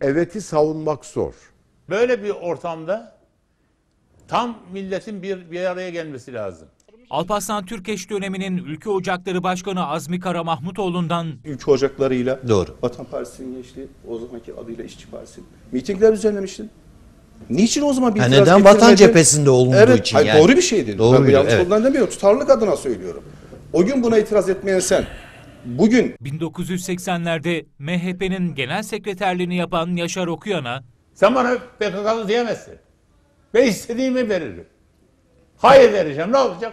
evet'i savunmak zor. Böyle bir ortamda tam milletin bir, bir araya gelmesi lazım. Alparslan Türkeş döneminin Ülke Ocakları Başkanı Azmi Kara Mahmutoğlu'ndan Ülke Ocakları'yla Doğru. Vatan Partisi'nin gençliği o zamanki adıyla İşçi Partisi mitingler düzenlemiştin. Niçin o zaman bir yani neden vatan getirmedi? cephesinde olunduğu evet, için hayır, yani. Doğru bir şeydi. Doğru ben bu şey, yanlış evet. demiyorum. Tutarlılık adına söylüyorum. O gün buna itiraz etmeyen sen, bugün 1980'lerde MHP'nin genel sekreterliğini yapan Yaşar Okuyan'a sen bana PKK'lı diyemezsin. Ben istediğimi veririm. Hayır vereceğim. Ne olacak?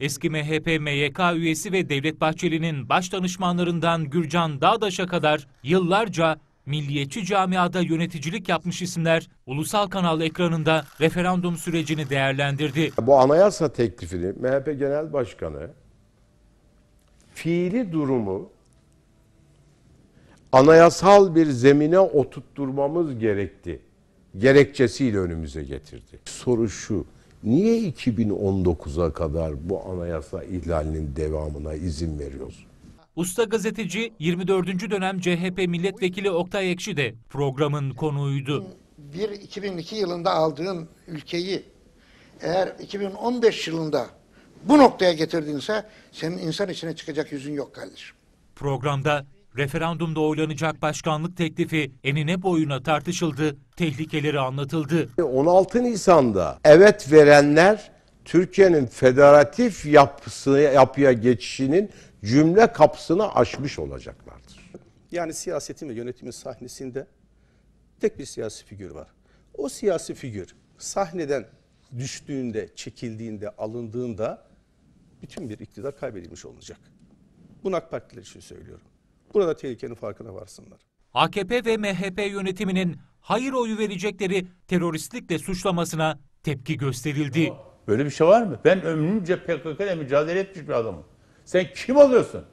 Eski MHP MYK üyesi ve Devlet Bahçeli'nin baş danışmanlarından Gürcan Dağdaş'a kadar yıllarca milliyetçi camiada yöneticilik yapmış isimler ulusal kanal ekranında referandum sürecini değerlendirdi. Bu anayasa teklifini MHP Genel Başkanı fiili durumu anayasal bir zemine oturtturmamız gerekti. Gerekçesiyle önümüze getirdi. Soru şu, niye 2019'a kadar bu anayasa ihlalinin devamına izin veriyoruz? Usta gazeteci 24. dönem CHP milletvekili Oktay Ekşi de programın konuğuydu. Bir 2002 yılında aldığın ülkeyi eğer 2015 yılında bu noktaya getirdiğinse senin insan içine çıkacak yüzün yok kardeşim. Programda referandumda oylanacak başkanlık teklifi enine boyuna tartışıldı, tehlikeleri anlatıldı. 16 Nisan'da evet verenler Türkiye'nin federatif yapısına yapıya geçişinin cümle kapsını aşmış olacaklardır. Yani siyasetin ve yönetimin sahnesinde tek bir siyasi figür var. O siyasi figür sahneden düştüğünde, çekildiğinde, alındığında bütün bir iktidar kaybedilmiş olacak. Bunu AK Partililer için söylüyorum. Burada tehlikenin farkına varsınlar. AKP ve MHP yönetiminin hayır oyu verecekleri teröristlikle suçlamasına tepki gösterildi. Böyle bir şey var mı? Ben ömrümce PKK ile mücadele etmiş bir adamım. Sen kim oluyorsun?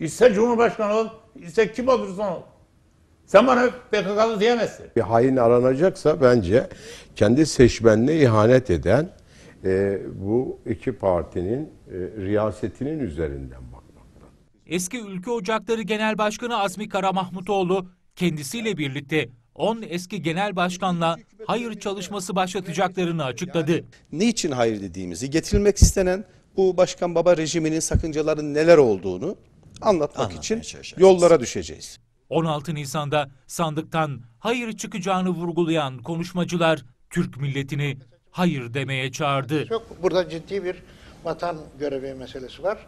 İse Cumhurbaşkanı ol, ister kim olursan ol. Sen bana PKK'lı diyemezsin. Bir hain aranacaksa bence kendi seçmenine ihanet eden e, bu iki partinin e, riyasetinin üzerinden bakmaktan. Eski Ülke Ocakları Genel Başkanı Azmi Karamahmutoğlu kendisiyle birlikte 10 eski genel başkanla hayır çalışması başlatacaklarını açıkladı. Niçin hayır dediğimizi, getirilmek istenen bu başkan baba rejiminin sakıncaların neler olduğunu anlatmak Anlatmaya için çalışacağız. yollara düşeceğiz. 16 Nisan'da sandıktan hayır çıkacağını vurgulayan konuşmacılar Türk milletini hayır demeye çağırdı. Çok burada ciddi bir vatan görevi meselesi var.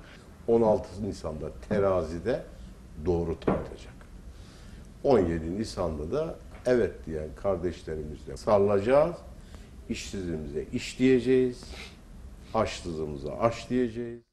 16 Nisan'da terazide doğru tartacak. 17 Nisan'da da evet diyen kardeşlerimizle sarılacağız. İşsizimize iş diyeceğiz. Açsızımıza aç diyeceğiz.